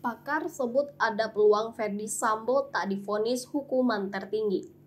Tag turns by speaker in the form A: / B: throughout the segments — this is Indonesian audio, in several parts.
A: Pakar sebut ada peluang Ferdi Sambo tak difonis hukuman tertinggi.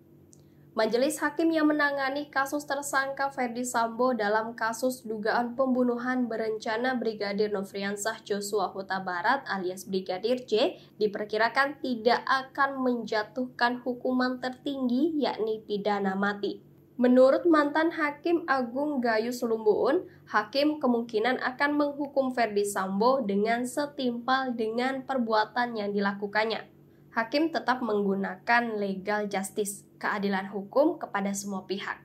A: Majelis hakim yang menangani kasus tersangka Ferdi Sambo dalam kasus dugaan pembunuhan berencana Brigadir Nofriansah Joshua Huta Barat alias Brigadir J diperkirakan tidak akan menjatuhkan hukuman tertinggi yakni pidana mati. Menurut mantan Hakim Agung Gayus Lumbuun, hakim kemungkinan akan menghukum Verdi Sambo dengan setimpal dengan perbuatan yang dilakukannya. Hakim tetap menggunakan legal justice, keadilan hukum kepada semua pihak.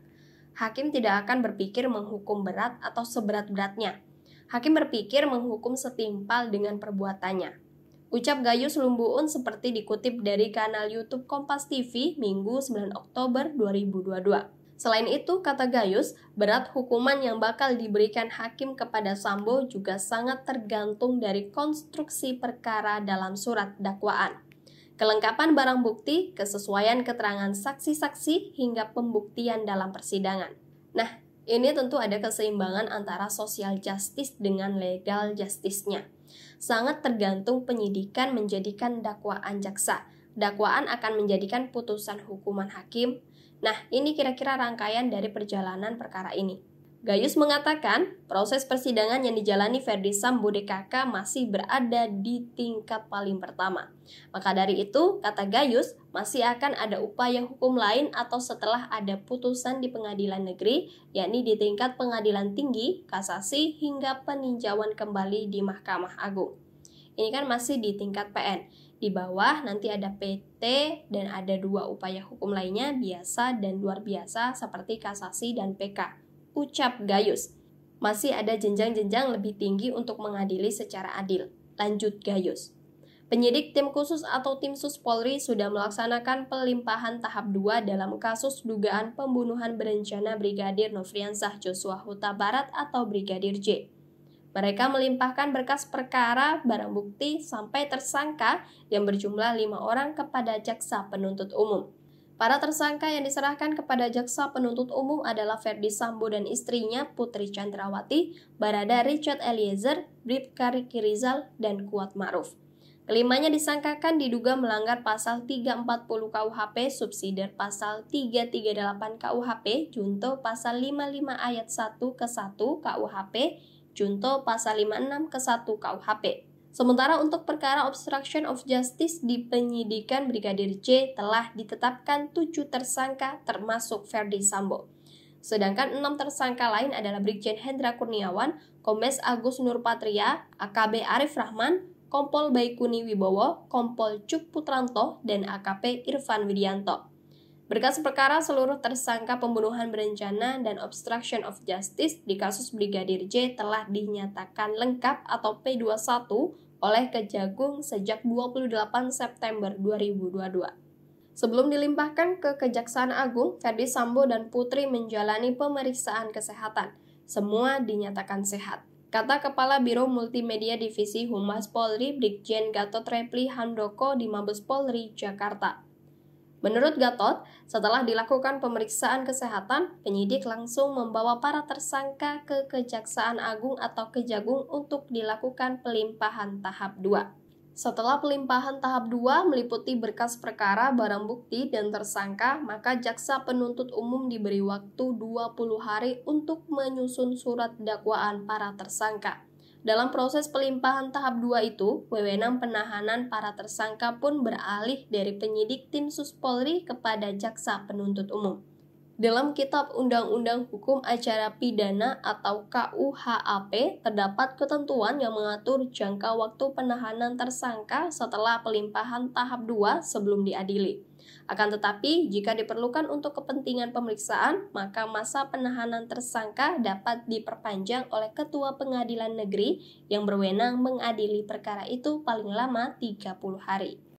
A: Hakim tidak akan berpikir menghukum berat atau seberat-beratnya. Hakim berpikir menghukum setimpal dengan perbuatannya. Ucap Gayus Lumbuun seperti dikutip dari kanal YouTube Kompas TV Minggu 9 Oktober 2022. Selain itu, kata Gayus, berat hukuman yang bakal diberikan hakim kepada Sambo juga sangat tergantung dari konstruksi perkara dalam surat dakwaan. Kelengkapan barang bukti, kesesuaian keterangan saksi-saksi, hingga pembuktian dalam persidangan. Nah, ini tentu ada keseimbangan antara sosial justice dengan legal justice-nya. Sangat tergantung penyidikan menjadikan dakwaan jaksa. Dakwaan akan menjadikan putusan hukuman hakim Nah, ini kira-kira rangkaian dari perjalanan perkara ini. Gayus mengatakan, proses persidangan yang dijalani Ferdi Sambo DKK masih berada di tingkat paling pertama. Maka dari itu, kata Gayus, masih akan ada upaya hukum lain atau setelah ada putusan di pengadilan negeri, yakni di tingkat pengadilan tinggi, kasasi, hingga peninjauan kembali di Mahkamah Agung. Ini kan masih di tingkat PN. Di bawah nanti ada PT dan ada dua upaya hukum lainnya biasa dan luar biasa seperti kasasi dan PK. Ucap Gayus. Masih ada jenjang-jenjang lebih tinggi untuk mengadili secara adil. Lanjut Gayus. Penyidik tim khusus atau tim sus Polri sudah melaksanakan pelimpahan tahap 2 dalam kasus dugaan pembunuhan berencana Brigadir Nofriansah Joshua Huta Barat atau Brigadir J. Mereka melimpahkan berkas perkara, barang bukti, sampai tersangka yang berjumlah lima orang kepada jaksa penuntut umum. Para tersangka yang diserahkan kepada jaksa penuntut umum adalah Ferdi Sambo dan istrinya Putri Chandrawati, Barada Richard Eliezer, Bribka Riki Rizal, dan Kuat Maruf. Kelimanya disangkakan diduga melanggar pasal 340 KUHP subsidiar pasal 338 KUHP junto pasal 55 ayat 1 ke 1 KUHP junto pasal 56 ke 1 KUHP. Sementara untuk perkara obstruction of justice di penyidikan Brigadir J telah ditetapkan 7 tersangka termasuk Ferdi Sambo. Sedangkan enam tersangka lain adalah Brigjen Hendra Kurniawan, Kombes Agus Nurpatria, AKB Arif Rahman, Kompol Baikuni Wibowo, Kompol Cuk Putranto, dan AKP Irfan Widianto. Berkas perkara seluruh tersangka pembunuhan berencana dan obstruction of justice di kasus Brigadir J telah dinyatakan lengkap atau P21 oleh Kejagung sejak 28 September 2022. Sebelum dilimpahkan ke Kejaksaan Agung, Ferdi Sambo dan Putri menjalani pemeriksaan kesehatan. Semua dinyatakan sehat. Kata Kepala Biro Multimedia Divisi Humas Polri Brigjen Gatot Repli Handoko di Mabes Polri, Jakarta. Menurut Gatot, setelah dilakukan pemeriksaan kesehatan, penyidik langsung membawa para tersangka ke Kejaksaan Agung atau Kejagung untuk dilakukan pelimpahan tahap 2. Setelah pelimpahan tahap 2 meliputi berkas perkara, barang bukti, dan tersangka, maka jaksa penuntut umum diberi waktu 20 hari untuk menyusun surat dakwaan para tersangka. Dalam proses pelimpahan tahap 2 itu, wewenang penahanan para tersangka pun beralih dari penyidik tim Sus Polri kepada jaksa penuntut umum. Dalam Kitab Undang-Undang Hukum Acara Pidana atau KUHAP terdapat ketentuan yang mengatur jangka waktu penahanan tersangka setelah pelimpahan tahap 2 sebelum diadili. Akan tetapi, jika diperlukan untuk kepentingan pemeriksaan, maka masa penahanan tersangka dapat diperpanjang oleh Ketua Pengadilan Negeri yang berwenang mengadili perkara itu paling lama 30 hari.